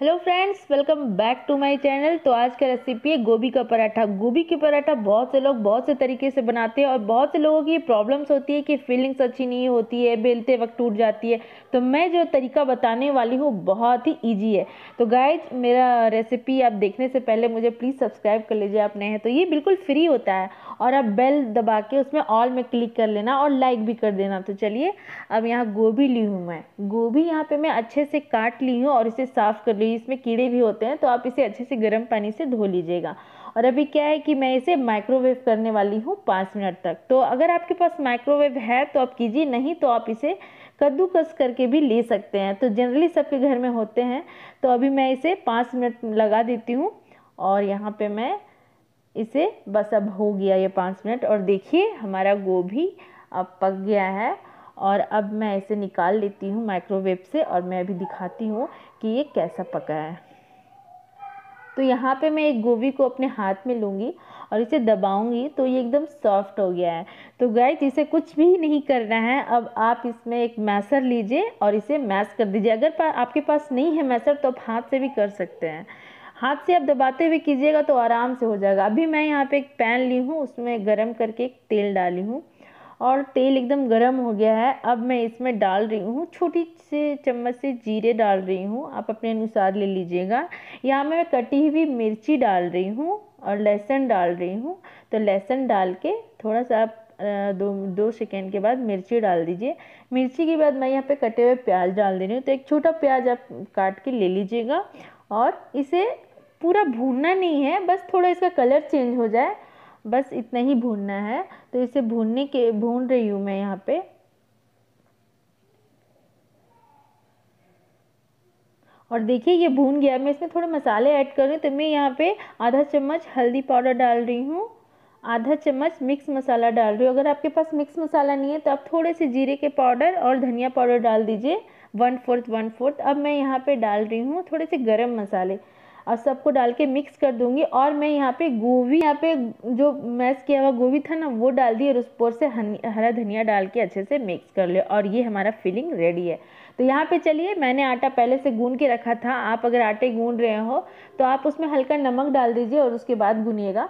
hello friends welcome back to my channel तो आज का रेसिपी है गोभी का पराठा गोभी के पराठा बहुत से लोग बहुत से तरीके से बनाते हैं और बहुत से लोगों की प्रॉब्लम्स होती है कि फीलिंग्स अच्छी नहीं होती है बेलते वक्त टूट जाती है तो मैं जो तरीका बताने वाली हूँ बहुत ही ईजी है तो गाय मेरा रेसिपी आप देखने से पहले मुझे प्लीज़ सब्सक्राइब कर लीजिए आप नए हैं तो ये बिल्कुल फ्री होता है और आप बेल दबा के उसमें ऑल में क्लिक कर लेना और लाइक भी कर देना तो चलिए अब यहाँ गोभी ली हूँ मैं गोभी यहाँ पे मैं अच्छे से काट ली हूँ और इसे साफ़ कर ली इसमें कीड़े भी होते हैं तो आप इसे अच्छे से गर्म पानी से धो लीजिएगा और अभी क्या है कि मैं इसे माइक्रोवेव करने वाली हूँ पाँच मिनट तक तो अगर आपके पास माइक्रोवेव है तो आप कीजिए नहीं तो आप इसे कद्दूकस करके भी ले सकते हैं तो जनरली सबके घर में होते हैं तो अभी मैं इसे पाँच मिनट लगा देती हूँ और यहाँ पे मैं इसे बस अब हो गया ये पाँच मिनट और देखिए हमारा गोभी अब पक गया है और अब मैं इसे निकाल लेती हूँ माइक्रोवेव से और मैं अभी दिखाती हूँ कि ये कैसा पका है तो यहाँ पे मैं एक गोभी को अपने हाथ में लूँगी और इसे दबाऊँगी तो ये एकदम सॉफ्ट हो गया है तो गाइस इसे कुछ भी नहीं करना है अब आप इसमें एक मैसर लीजिए और इसे मैस कर दीजिए अगर पा, आपके पास नहीं है मैसर तो आप हाथ से भी कर सकते हैं हाथ से आप दबाते हुए कीजिएगा तो आराम से हो जाएगा अभी मैं यहाँ पे एक पैन ली हूँ उसमें गर्म करके एक तेल डाली हूँ और तेल एकदम गर्म हो गया है अब मैं इसमें डाल रही हूँ छोटी से चम्मच से जीरे डाल रही हूँ आप अपने अनुसार ले लीजिएगा यहाँ मैं कटी हुई मिर्ची डाल रही हूँ और लहसुन डाल रही हूँ तो लहसुन डाल के थोड़ा सा आप दो दो सेकेंड के बाद मिर्ची डाल दीजिए मिर्ची के बाद मैं यहाँ पे कटे हुए प्याज डाल दे रही हूँ तो एक छोटा प्याज आप काट के ले लीजिएगा और इसे पूरा भूनना नहीं है बस थोड़ा इसका कलर चेंज हो जाए बस इतना ही भूनना है तो इसे भूनने के भून रही हूँ मैं यहाँ पे और देखिए ये भून गया मैं इसमें थोड़े मसाले ऐड कर रही हूँ तो मैं यहाँ पे आधा चम्मच हल्दी पाउडर डाल रही हूँ आधा चम्मच मिक्स मसाला डाल रही हूँ अगर आपके पास मिक्स मसाला नहीं है तो आप थोड़े से जीरे के पाउडर और धनिया पाउडर डाल दीजिए वन फोर्थ वन फोर्थ अब मैं यहाँ पे डाल रही हूँ थोड़े से गरम मसाले और सबको डाल के मिक्स कर दूंगी और मैं यहाँ पे गोभी यहाँ पे जो मैश किया हुआ गोभी था ना वो डाल दी और उस पर से हरा धनिया डाल के अच्छे से मिक्स कर लिया और ये हमारा फिलिंग रेडी है तो यहाँ पे चलिए मैंने आटा पहले से गून के रखा था आप अगर आटे गून रहे हो तो आप उसमें हल्का नमक डाल दीजिए और उसके बाद गूनीगा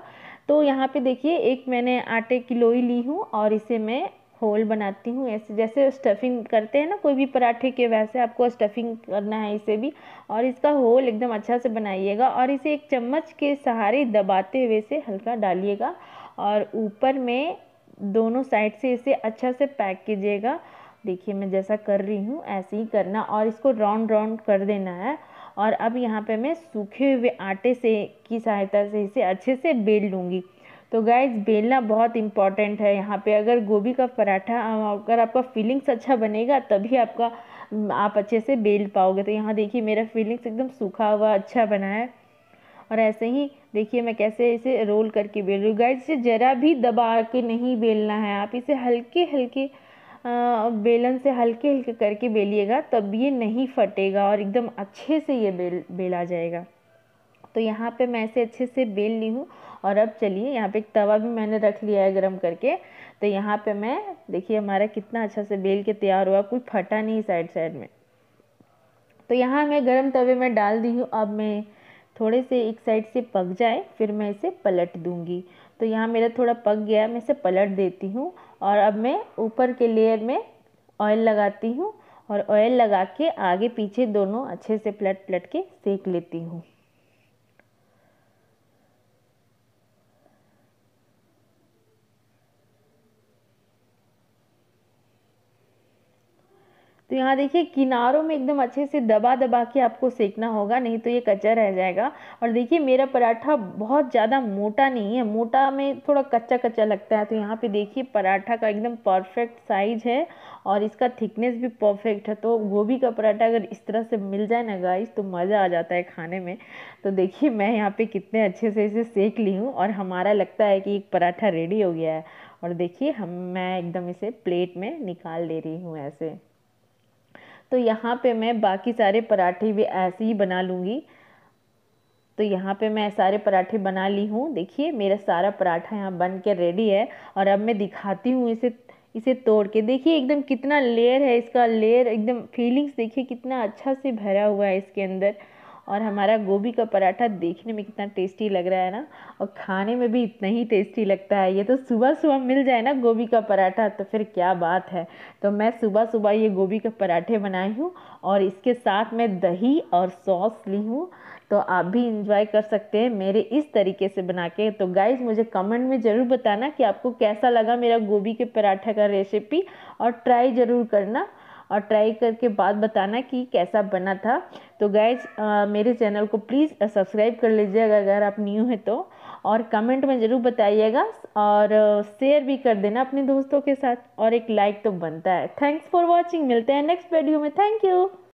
तो यहाँ पे देखिए एक मैंने आटे की लोई ली हूँ और इसे मैं होल बनाती हूँ ऐसे जैसे स्टफिंग करते हैं ना कोई भी पराठे के वैसे आपको स्टफिंग करना है इसे भी और इसका होल एकदम अच्छा से बनाइएगा और इसे एक चम्मच के सहारे दबाते हुए से हल्का डालिएगा और ऊपर में दोनों साइड से इसे अच्छा से पैक कीजिएगा देखिए मैं जैसा कर रही हूँ ऐसे ही करना और इसको राउंड राउंड कर देना है और अब यहाँ पे मैं सूखे हुए आटे से की सहायता से इसे अच्छे से बेल लूँगी तो गैस बेलना बहुत इम्पॉर्टेंट है यहाँ पे अगर गोभी का पराठा अगर आपका फीलिंग्स अच्छा बनेगा तभी आपका आप अच्छे से बेल पाओगे तो यहाँ देखिए मेरा फीलिंग्स एकदम सूखा हुआ अच्छा बना है और ऐसे ही देखिए मैं कैसे इसे रोल करके बेल रही हूँ गाइज इसे ज़रा भी दबा के नहीं बेलना है आप इसे हल्के हल्के बेलन से हल्के हल्के करके बेलिएगा तब ये नहीं फटेगा और एकदम अच्छे से ये बेल बेला जाएगा तो यहाँ पे मैं इसे अच्छे से बेल ली हूँ और अब चलिए यहाँ पे एक तवा भी मैंने रख लिया है गरम करके तो यहाँ पे मैं देखिए हमारा कितना अच्छा से बेल के तैयार हुआ कोई फटा नहीं साइड साइड में तो यहाँ मैं गरम तवे में डाल दी हूँ अब मैं थोड़े से एक साइड से पक जाए फिर मैं इसे पलट दूँगी तो यहाँ मेरा थोड़ा पक गया मैं इसे पलट देती हूँ और अब मैं ऊपर के लेयर में ऑयल लगाती हूँ और ऑयल लगा के आगे पीछे दोनों अच्छे से पलट पलट के सेक लेती हूँ तो यहाँ देखिए किनारों में एकदम अच्छे से दबा दबा के आपको सेकना होगा नहीं तो ये कच्चा रह जाएगा और देखिए मेरा पराठा बहुत ज़्यादा मोटा नहीं है मोटा में थोड़ा कच्चा कच्चा लगता है तो यहाँ पे देखिए पराठा का एकदम परफेक्ट साइज है और इसका थिकनेस भी परफेक्ट है तो गोभी का पराठा अगर इस तरह से मिल जाए ना गाइस तो मज़ा आ जाता है खाने में तो देखिए मैं यहाँ पर कितने अच्छे से इसे सेक ली हूँ और हमारा लगता है कि एक पराठा रेडी हो गया है और देखिए हम मैं एकदम इसे प्लेट में निकाल ले रही हूँ ऐसे तो यहाँ पे मैं बाकी सारे पराठे भी ऐसे ही बना लूँगी तो यहाँ पे मैं सारे पराठे बना ली हूँ देखिए मेरा सारा पराठा यहाँ बन के रेडी है और अब मैं दिखाती हूँ इसे इसे तोड़ के देखिए एकदम कितना लेयर है इसका लेयर एकदम फीलिंग्स देखिए कितना अच्छा से भरा हुआ है इसके अंदर और हमारा गोभी का पराठा देखने में कितना टेस्टी लग रहा है ना और खाने में भी इतना ही टेस्टी लगता है ये तो सुबह सुबह मिल जाए ना गोभी का पराठा तो फिर क्या बात है तो मैं सुबह सुबह ये गोभी के पराठे बनाई हूँ और इसके साथ मैं दही और सॉस ली हूँ तो आप भी इंजॉय कर सकते हैं मेरे इस तरीके से बना के तो गाइज मुझे कमेंट में ज़रूर बताना कि आपको कैसा लगा मेरा गोभी के पराठा का रेसिपी और ट्राई ज़रूर करना और ट्राई करके बाद बताना कि कैसा बना था तो गैज मेरे चैनल को प्लीज़ सब्सक्राइब कर लीजिएगा अगर आप न्यू हैं तो और कमेंट में ज़रूर बताइएगा और शेयर भी कर देना अपने दोस्तों के साथ और एक लाइक तो बनता है थैंक्स फॉर वॉचिंग मिलते हैं नेक्स्ट वीडियो में थैंक यू